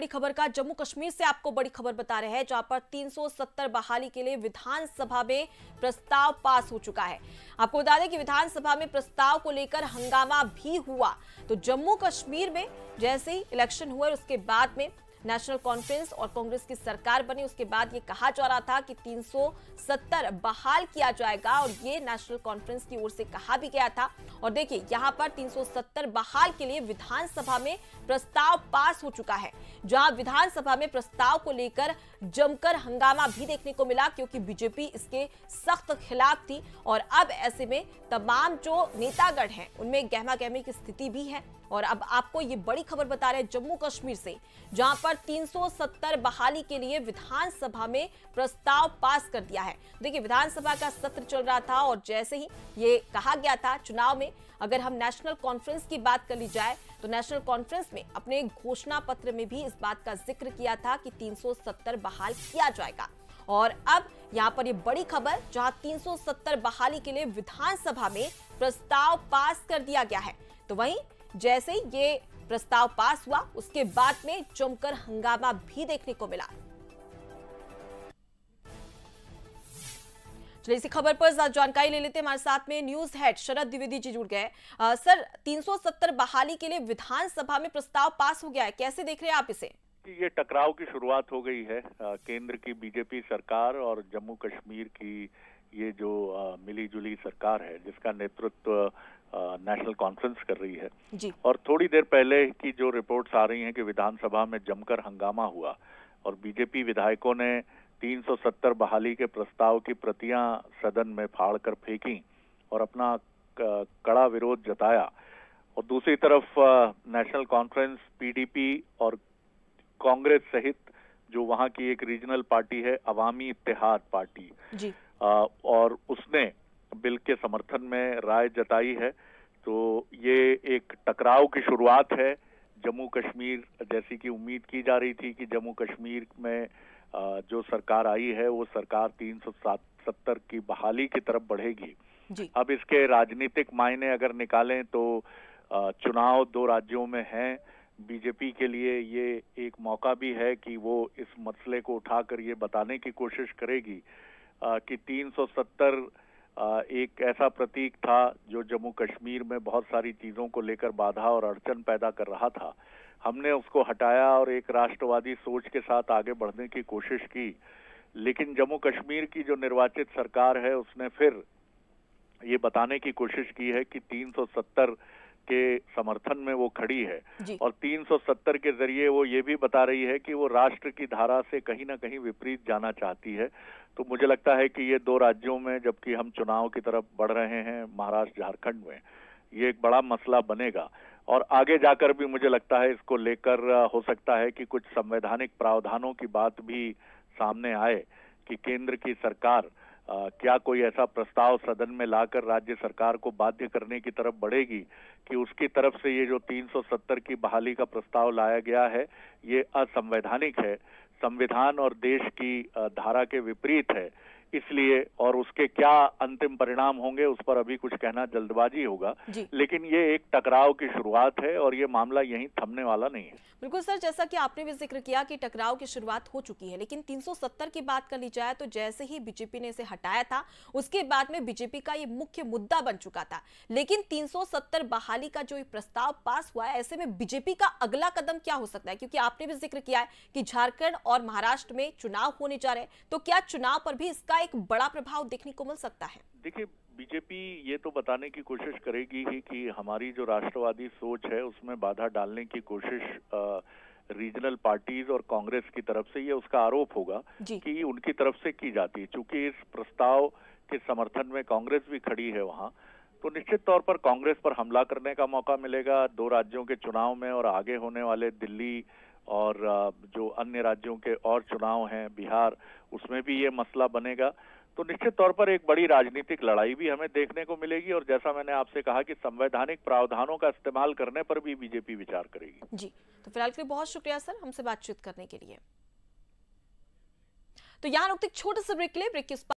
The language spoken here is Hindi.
बड़ी खबर का जम्मू कश्मीर से आपको बड़ी खबर बता रहे हैं जहां पर 370 बहाली के लिए विधानसभा में प्रस्ताव पास हो चुका है आपको बता दें कि विधानसभा में प्रस्ताव को लेकर हंगामा भी हुआ तो जम्मू कश्मीर में जैसे ही इलेक्शन हुए उसके बाद में नेशनल कॉन्फ्रेंस और कांग्रेस की सरकार बनी उसके बाद ये कहा जा रहा था कि 370 बहाल किया जाएगा और ये नेशनल कॉन्फ्रेंस की ओर से कहा भी गया था और देखिए यहाँ पर 370 बहाल के लिए विधानसभा में प्रस्ताव पास हो चुका है जहां विधानसभा में प्रस्ताव को लेकर जमकर हंगामा भी देखने को मिला क्योंकि बीजेपी इसके सख्त खिलाफ थी और अब ऐसे में तमाम जो नेतागढ़ हैं उनमें गहमा गहमी की स्थिति भी है और अब आपको ये बड़ी खबर बता रहे हैं जम्मू कश्मीर से जहां पर 370 बहाली के लिए विधानसभा में प्रस्ताव पास कर दिया है देखिए विधानसभा का सत्र चल रहा था और जैसे ही ये कहा गया था चुनाव में अगर हम नेशनल कॉन्फ्रेंस की बात कर ली जाए तो नेशनल कॉन्फ्रेंस में अपने घोषणा पत्र में भी इस बात का जिक्र किया था कि 370 बहाल किया जाएगा और अब यहाँ पर ये बड़ी खबर जहां 370 बहाली के लिए विधानसभा में प्रस्ताव पास कर दिया गया है तो वहीं जैसे ही ये प्रस्ताव पास हुआ उसके बाद में जमकर हंगामा भी देखने को मिला चलिए इसी खबर पर जानकारी ले लेते हैं हमारे साथ में न्यूज हेड शरद द्विवेदी जी जुड़ गए सर 370 बहाली के लिए विधानसभा में प्रस्ताव पास हो गया है कैसे देख रहे हैं आप इसे कि ये टकराव की शुरुआत हो गई है आ, केंद्र की बीजेपी सरकार और जम्मू कश्मीर की ये जो मिलीजुली सरकार है जिसका नेतृत्व नेशनल कॉन्फ्रेंस कर रही है जी। और थोड़ी देर पहले की जो रिपोर्ट्स आ रही हैं कि विधानसभा में जमकर हंगामा हुआ और बीजेपी विधायकों ने 370 बहाली के प्रस्ताव की प्रतियां सदन में फाड़ कर फेंकी और अपना कड़ा विरोध जताया और दूसरी तरफ नेशनल कॉन्फ्रेंस पीडीपी और कांग्रेस सहित जो वहाँ की एक रीजनल पार्टी है अवामी इतिहाद पार्टी जी। आ, और उसने बिल के समर्थन में राय जताई है तो ये एक टकराव की शुरुआत है जम्मू कश्मीर जैसी कि उम्मीद की जा रही थी कि जम्मू कश्मीर में जो सरकार आई है वो सरकार तीन सत्तर की बहाली की तरफ बढ़ेगी अब इसके राजनीतिक मायने अगर निकालें तो चुनाव दो राज्यों में हैं बीजेपी के लिए ये एक मौका भी है कि वो इस मसले को उठाकर ये बताने की कोशिश करेगी कि 370 एक ऐसा प्रतीक था जो जम्मू कश्मीर में बहुत सारी चीज़ों को लेकर बाधा और अड़चन पैदा कर रहा था हमने उसको हटाया और एक राष्ट्रवादी सोच के साथ आगे बढ़ने की कोशिश की लेकिन जम्मू कश्मीर की जो निर्वाचित सरकार है उसने फिर ये बताने की कोशिश की है कि 370 के समर्थन में वो खड़ी है और 370 के जरिए वो ये भी बता रही है कि वो राष्ट्र की धारा से कहीं ना कहीं विपरीत जाना चाहती है तो मुझे लगता है कि ये दो राज्यों में जबकि हम चुनाव की तरफ बढ़ रहे हैं महाराष्ट्र झारखंड में ये एक बड़ा मसला बनेगा और आगे जाकर भी मुझे लगता है इसको लेकर हो सकता है कि कुछ संवैधानिक प्रावधानों की बात भी सामने आए कि केंद्र की सरकार क्या कोई ऐसा प्रस्ताव सदन में लाकर राज्य सरकार को बाध्य करने की तरफ बढ़ेगी कि उसकी तरफ से ये जो 370 की बहाली का प्रस्ताव लाया गया है ये असंवैधानिक है संविधान और देश की धारा के विपरीत है इसलिए और उसके क्या अंतिम परिणाम होंगे उस पर अभी कुछ कहना जल्दबाजी होगा लेकिन ये एक टकराव की शुरुआत है और ये मामला यहीं थमने वाला नहीं है बिल्कुल सर जैसा कि आपने भी जिक्र किया कि टकराव की शुरुआत हो चुकी है लेकिन 370 की बात कर ली जाए तो जैसे ही बीजेपी ने इसे हटाया था उसके बाद में बीजेपी का ये मुख्य मुद्दा बन चुका था लेकिन तीन बहाली का जो प्रस्ताव पास हुआ है ऐसे में बीजेपी का अगला कदम क्या हो सकता है क्योंकि आपने भी जिक्र किया है कि झारखंड और महाराष्ट्र में चुनाव होने जा रहे हैं तो क्या चुनाव पर भी इसका का एक बड़ा प्रभाव देखने को मिल सकता है देखिए बीजेपी ये तो बताने की कोशिश करेगी ही कि हमारी जो राष्ट्रवादी सोच है उसमें बाधा डालने की कोशिश रीजनल पार्टीज और कांग्रेस की तरफ से ये उसका आरोप होगा कि उनकी तरफ से की जाती है चूंकि इस प्रस्ताव के समर्थन में कांग्रेस भी खड़ी है वहाँ तो निश्चित तौर पर कांग्रेस पर हमला करने का मौका मिलेगा दो राज्यों के चुनाव में और आगे होने वाले दिल्ली और जो अन्य राज्यों के और चुनाव हैं बिहार उसमें भी ये मसला बनेगा तो निश्चित तौर पर एक बड़ी राजनीतिक लड़ाई भी हमें देखने को मिलेगी और जैसा मैंने आपसे कहा कि संवैधानिक प्रावधानों का इस्तेमाल करने पर भी बीजेपी विचार करेगी जी तो फिलहाल के लिए बहुत शुक्रिया सर हमसे बातचीत करने के लिए तो यहाँ रुकते छोटे से ब्रेक के लिए ब्रेक के